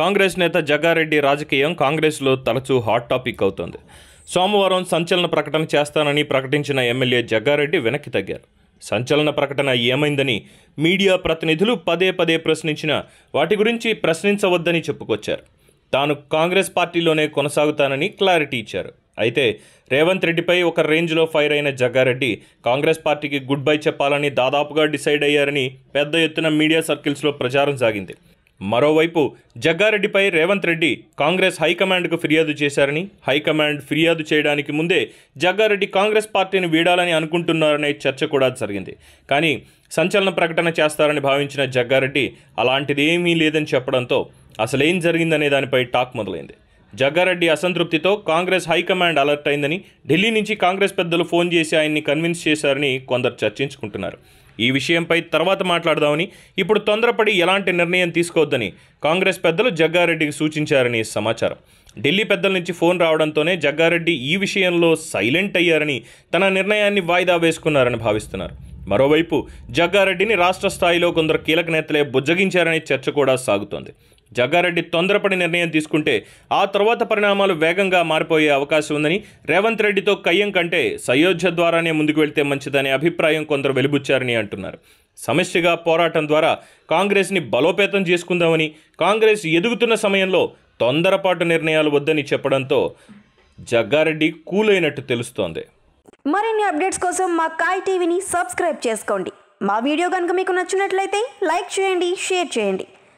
కాంగ్రెస్ నేత జగ్గారెడ్డి రాజకీయం కాంగ్రెస్లో తరచూ హాట్ టాపిక్ అవుతోంది సోమవారం సంచలన ప్రకటన చేస్తానని ప్రకటించిన ఎమ్మెల్యే జగ్గారెడ్డి వెనక్కి తగ్గారు సంచలన ప్రకటన ఏమైందని మీడియా ప్రతినిధులు పదే పదే ప్రశ్నించిన వాటి గురించి ప్రశ్నించవద్దని చెప్పుకొచ్చారు తాను కాంగ్రెస్ పార్టీలోనే కొనసాగుతానని క్లారిటీ ఇచ్చారు అయితే రేవంత్ రెడ్డిపై ఒక రేంజ్లో ఫైర్ అయిన జగ్గారెడ్డి కాంగ్రెస్ పార్టీకి గుడ్ బై చెప్పాలని దాదాపుగా డిసైడ్ అయ్యారని పెద్ద ఎత్తున మీడియా సర్కిల్స్లో ప్రచారం సాగింది మరోవైపు జగ్గారెడ్డిపై రేవంత్ రెడ్డి కాంగ్రెస్ హైకమాండ్కు ఫిర్యాదు చేశారని హైకమాండ్ ఫిర్యాదు చేయడానికి ముందే జగ్గారెడ్డి కాంగ్రెస్ పార్టీని వీడాలని అనుకుంటున్నారనే చర్చ కూడా జరిగింది కానీ సంచలన ప్రకటన చేస్తారని భావించిన జగ్గారెడ్డి అలాంటిది ఏమీ లేదని చెప్పడంతో అసలేం జరిగిందనే దానిపై టాక్ మొదలైంది జగ్గారెడ్డి అసంతృప్తితో కాంగ్రెస్ హైకమాండ్ అలర్ట్ అయిందని ఢిల్లీ నుంచి కాంగ్రెస్ పెద్దలు ఫోన్ చేసి ఆయన్ని కన్విన్స్ చేశారని కొందరు చర్చించుకుంటున్నారు ఈ విషయంపై తర్వాత మాట్లాడదామని ఇప్పుడు తొందరపడి ఎలాంటి నిర్ణయం తీసుకోవద్దని కాంగ్రెస్ పెద్దలు జగ్గారెడ్డికి సూచించారని సమాచారం ఢిల్లీ పెద్దల నుంచి ఫోన్ రావడంతోనే జగ్గారెడ్డి ఈ విషయంలో సైలెంట్ అయ్యారని తన నిర్ణయాన్ని వాయిదా వేసుకున్నారని భావిస్తున్నారు మరోవైపు జగ్గారెడ్డిని రాష్ట్ర స్థాయిలో కొందరు కీలక నేతలే బుజ్జగించారనే చర్చ కూడా సాగుతోంది జగ్గారెడ్డి తొందరపడి నిర్ణయం తీసుకుంటే ఆ తర్వాత పరిణామాలు వేగంగా మారిపోయే అవకాశం ఉందని రేవంత్ రెడ్డితో కయ్యం కంటే సయోధ్య ద్వారానే ముందుకు వెళ్తే మంచిదనే అభిప్రాయం కొందరు వెలుబుచ్చారని అంటున్నారు సమస్యగా పోరాటం ద్వారా కాంగ్రెస్ని బలోపేతం చేసుకుందామని కాంగ్రెస్ ఎదుగుతున్న సమయంలో తొందరపాటు నిర్ణయాలు వద్దని చెప్పడంతో జగ్గారెడ్డి కూలైనట్టు తెలుస్తోంది మరిన్ని అప్డేట్స్ కోసం మా కాయ్ టీవీని సబ్స్క్రైబ్ చేసుకోండి మా వీడియో కనుక మీకు నచ్చినట్లయితే లైక్ చేయండి షేర్ చేయండి